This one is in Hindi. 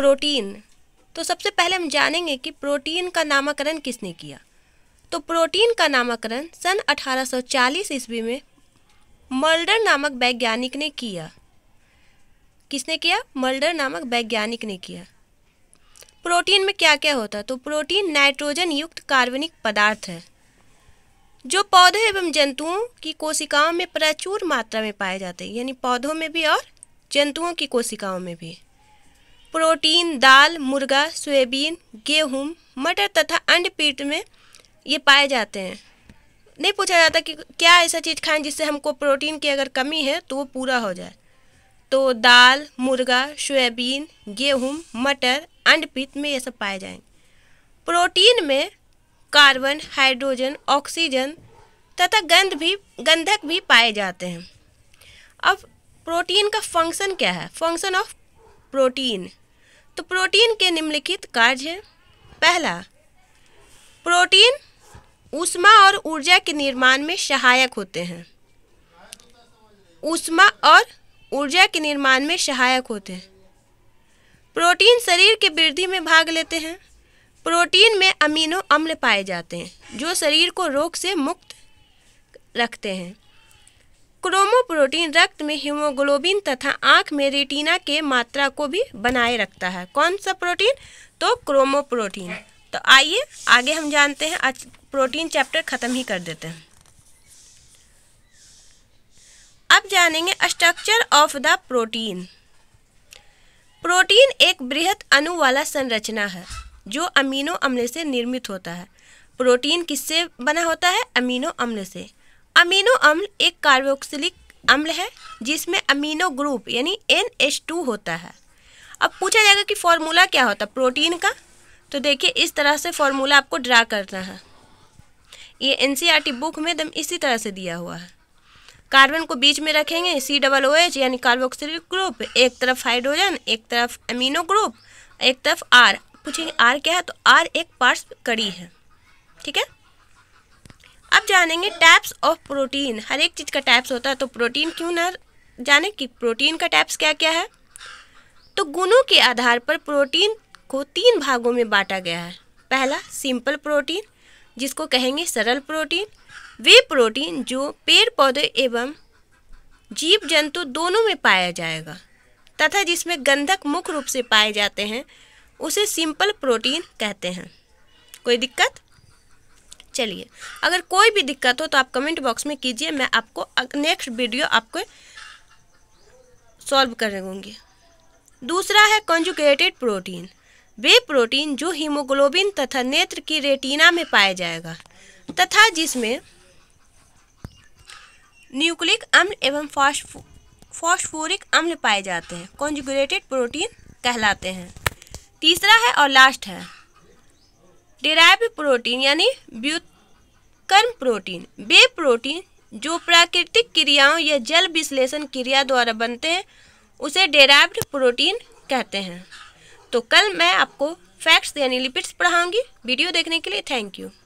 प्रोटीन तो सबसे पहले हम जानेंगे कि प्रोटीन का नामाकरण किसने किया तो प्रोटीन का नामाकरण सन 1840 ईस्वी में मल्डर नामक वैज्ञानिक ने किया किसने किया मल्डर नामक वैज्ञानिक ने किया प्रोटीन में क्या क्या होता है तो प्रोटीन नाइट्रोजन युक्त कार्बनिक पदार्थ है जो पौधे एवं जंतुओं की कोशिकाओं में प्रचुर मात्रा में पाए जाते हैं यानी पौधों में भी और जंतुओं की कोशिकाओं में भी प्रोटीन दाल मुर्गा सोयाबीन गेहूँ मटर तथा अंड पीट में ये पाए जाते हैं नहीं पूछा जाता कि क्या ऐसा चीज़ खाएं जिससे हमको प्रोटीन की अगर कमी है तो वो पूरा हो जाए तो दाल मुर्गा सोयाबीन गेहूँ मटर अंड पीत में ये सब पाए जाएंगे प्रोटीन में कार्बन हाइड्रोजन ऑक्सीजन तथा गंध भी गंधक भी पाए जाते हैं अब प्रोटीन का फंक्शन क्या है फंक्शन ऑफ प्रोटीन तो प्रोटीन के निम्नलिखित कार्य हैं पहला प्रोटीन ऊष्मा और ऊर्जा के निर्माण में सहायक होते हैं ऊष्मा और ऊर्जा के निर्माण में सहायक होते हैं प्रोटीन शरीर के वृद्धि में भाग लेते हैं प्रोटीन में अमीनो अम्ल पाए जाते हैं जो शरीर को रोग से मुक्त रखते हैं क्रोमोप्रोटीन रक्त में हीमोग्लोबिन तथा आँख में रेटिना के मात्रा को भी बनाए रखता है कौन सा प्रोटीन तो क्रोमोप्रोटीन तो आइए आगे हम जानते हैं आज प्रोटीन चैप्टर ख़त्म ही कर देते हैं अब जानेंगे structure of the protein protein एक बृहद अणु वाला संरचना है जो अमीनो अम्ल से निर्मित होता है प्रोटीन किससे बना होता है अमीनो अम्ल से अमीनो अम्ल एक कार्बोक्सिलिक अम्ल है जिसमें अमीनो ग्रुप यानी एन एच टू होता है अब पूछा जाएगा कि फॉर्मूला क्या होता है प्रोटीन का तो देखिए इस तरह से फॉर्मूला आपको ड्रा करना है ये एन बुक e में एकदम इसी तरह से दिया हुआ है कार्बन को बीच में रखेंगे सी डबल ओ एच यानी कार्बोक्सिलिक ग्रुप एक तरफ हाइड्रोजन एक तरफ अमीनो ग्रुप एक तरफ आर पूछेंगे आर क्या है तो आर एक पार्श्व कड़ी है ठीक है जानेंगे टैप्स ऑफ प्रोटीन हर एक चीज़ का टैप्स होता है तो प्रोटीन क्यों ना जाने कि प्रोटीन का टैप्स क्या क्या है तो गुणों के आधार पर प्रोटीन को तीन भागों में बांटा गया है पहला सिंपल प्रोटीन जिसको कहेंगे सरल प्रोटीन वे प्रोटीन जो पेड़ पौधे एवं जीव जंतु दोनों में पाया जाएगा तथा जिसमें गंधक मुख्य रूप से पाए जाते हैं उसे सिंपल प्रोटीन कहते हैं कोई दिक्कत चलिए अगर कोई भी दिक्कत हो तो आप कमेंट बॉक्स में कीजिए मैं आपको नेक्स्ट वीडियो आपको सॉल्व कर दूँगी दूसरा है कॉन्जुगेटेड प्रोटीन वे प्रोटीन जो हीमोग्लोबिन तथा नेत्र की रेटिना में पाया जाएगा तथा जिसमें न्यूक्लिक अम्ल एवं फॉस्फोरिक अम्ल पाए जाते हैं कॉन्जुगरेटेड प्रोटीन कहलाते हैं तीसरा है और लास्ट है डिराइव प्रोटीन यानी व्युत्कर्म प्रोटीन वे प्रोटीन जो प्राकृतिक क्रियाओं या जल विश्लेषण क्रिया द्वारा बनते हैं उसे डेराइव्ड प्रोटीन कहते हैं तो कल मैं आपको फैक्ट्स यानी लिपिड्स पढ़ाऊंगी वीडियो देखने के लिए थैंक यू